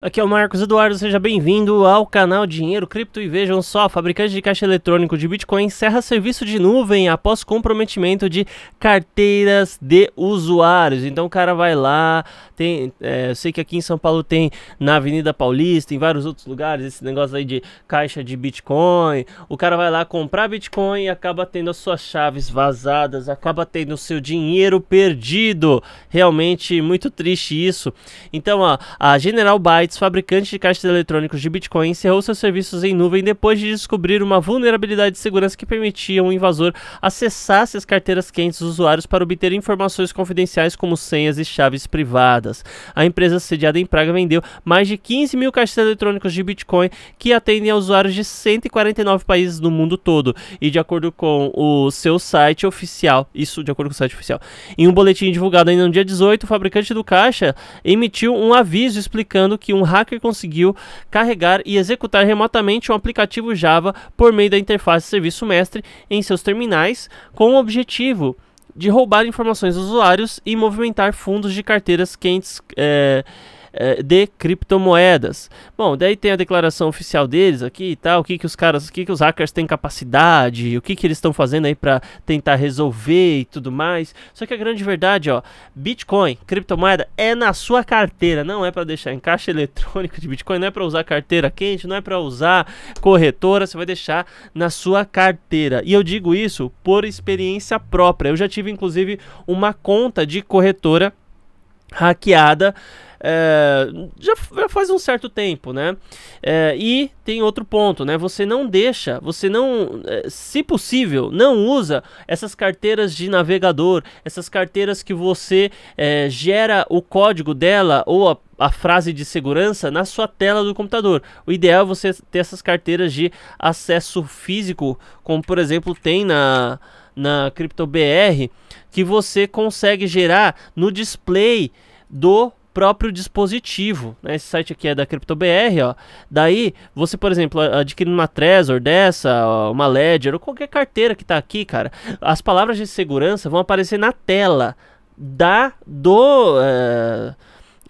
Aqui é o Marcos Eduardo, seja bem-vindo ao canal Dinheiro Cripto e vejam só, fabricante de caixa eletrônico de Bitcoin encerra serviço de nuvem após comprometimento de carteiras de usuários. Então o cara vai lá, tem, é, eu sei que aqui em São Paulo tem na Avenida Paulista, em vários outros lugares, esse negócio aí de caixa de Bitcoin. O cara vai lá comprar Bitcoin e acaba tendo as suas chaves vazadas, acaba tendo o seu dinheiro perdido. Realmente muito triste isso. Então ó, a General Byte Bytes, fabricante de caixas eletrônicos de Bitcoin, encerrou seus serviços em nuvem depois de descobrir uma vulnerabilidade de segurança que permitia um invasor acessar as carteiras quentes dos usuários para obter informações confidenciais como senhas e chaves privadas. A empresa sediada em Praga vendeu mais de 15 mil caixas eletrônicos de Bitcoin que atendem a usuários de 149 países no mundo todo. E de acordo com o seu site oficial, isso de acordo com o site oficial, em um boletim divulgado ainda no dia 18, o fabricante do caixa emitiu um aviso explicando que um um hacker conseguiu carregar e executar remotamente um aplicativo Java por meio da interface de serviço mestre em seus terminais, com o objetivo de roubar informações dos usuários e movimentar fundos de carteiras quentes. eh, é, de criptomoedas. Bom, daí tem a declaração oficial deles aqui e tal, o que, que os caras, o que, que os hackers têm capacidade, o que, que eles estão fazendo aí para tentar resolver e tudo mais. Só que a grande verdade, ó, Bitcoin, criptomoeda, é na sua carteira, não é para deixar em caixa eletrônica de Bitcoin, não é para usar carteira quente, não é para usar corretora, você vai deixar na sua carteira. E eu digo isso por experiência própria. Eu já tive inclusive uma conta de corretora hackeada. É, já, faz um certo tempo, né? É, e tem outro ponto, né? Você não deixa, você não, é, se possível, não usa essas carteiras de navegador, essas carteiras que você é, gera o código dela ou a, a frase de segurança na sua tela do computador. O ideal é você ter essas carteiras de acesso físico, como por exemplo tem na na CryptoBR que você consegue gerar no display do próprio dispositivo. Né? Esse site aqui é da CryptoBR, ó. Daí, você, por exemplo, adquirindo uma Trezor dessa, uma Ledger ou qualquer carteira que tá aqui, cara, as palavras de segurança vão aparecer na tela da do uh,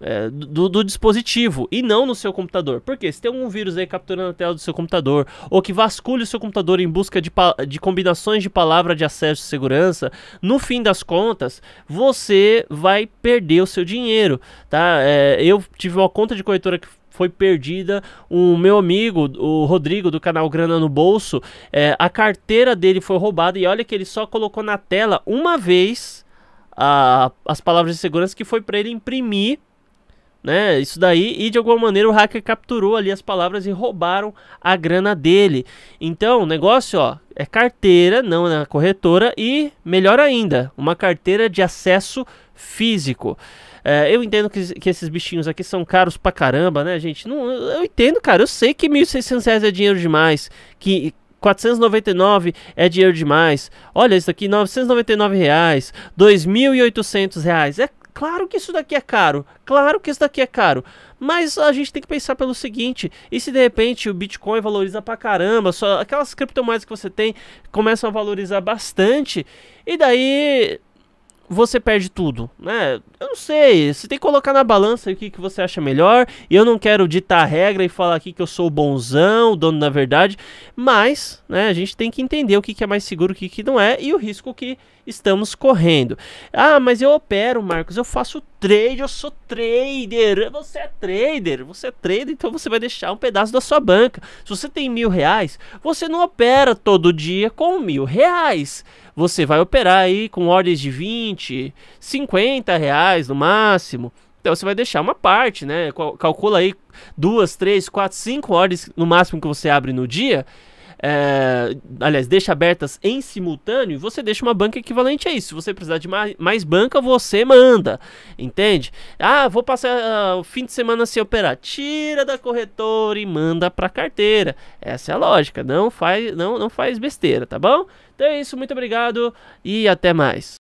é, do, do, dispositivo e não no seu computador. Porque se tem algum vírus aí capturando a tela do seu computador, ou que vasculhe o seu computador em busca de, de combinações de palavra de acesso e segurança, no fim das contas, você vai perder o seu dinheiro, tá? É, eu tive uma conta de corretora que foi perdida. O meu amigo, o Rodrigo, do canal Grana no Bolso, é, a carteira dele foi roubada e olha que ele só colocou na tela uma vez a, as palavras de segurança que foi para ele imprimir né? Isso daí e de alguma maneira o hacker capturou ali as palavras e roubaram a grana dele. Então, o negócio, ó, é carteira, não na é corretora e melhor ainda, uma carteira de acesso físico. É, eu entendo que, que, esses bichinhos aqui são caros pra caramba, né, gente? Não, eu entendo, cara. Eu sei que 1.600 reais é dinheiro demais, que 499 é dinheiro demais. Olha isso aqui, 999 reais, 2.800 reais. É Claro que isso daqui é caro, claro que isso daqui é caro. Mas a gente tem que pensar pelo seguinte: e se de repente o Bitcoin valoriza pra caramba, só aquelas criptomoedas que você tem começam a valorizar bastante, e daí você perde tudo, né? Eu não sei, você tem que colocar na balança o que, que você acha melhor. Eu não quero ditar regra e falar aqui que eu sou bonzão, dono da verdade, mas, né, a gente tem que entender o que, que é mais seguro, o que, que não é e o risco que estamos correndo. Ah, mas eu opero, Marcos, eu faço trade, eu sou trader. Você é trader, você é trader, então você vai deixar um pedaço da sua banca. Se você tem mil reais, você não opera todo dia com mil reais você vai operar aí com ordens de 20, 50 reais no máximo. Então você vai deixar uma parte, né? Calcula aí duas, três, quatro, cinco ordens no máximo que você abre no dia é, aliás, deixa abertas em simultâneo, você deixa uma banca equivalente a isso. Se você precisar de mais, mais banca, você manda, entende? Ah, vou passar uh, o fim de semana sem operar. Tira da corretora e manda para carteira. Essa é a lógica, não faz, não, não faz besteira, tá bom? Então é isso, muito obrigado e até mais.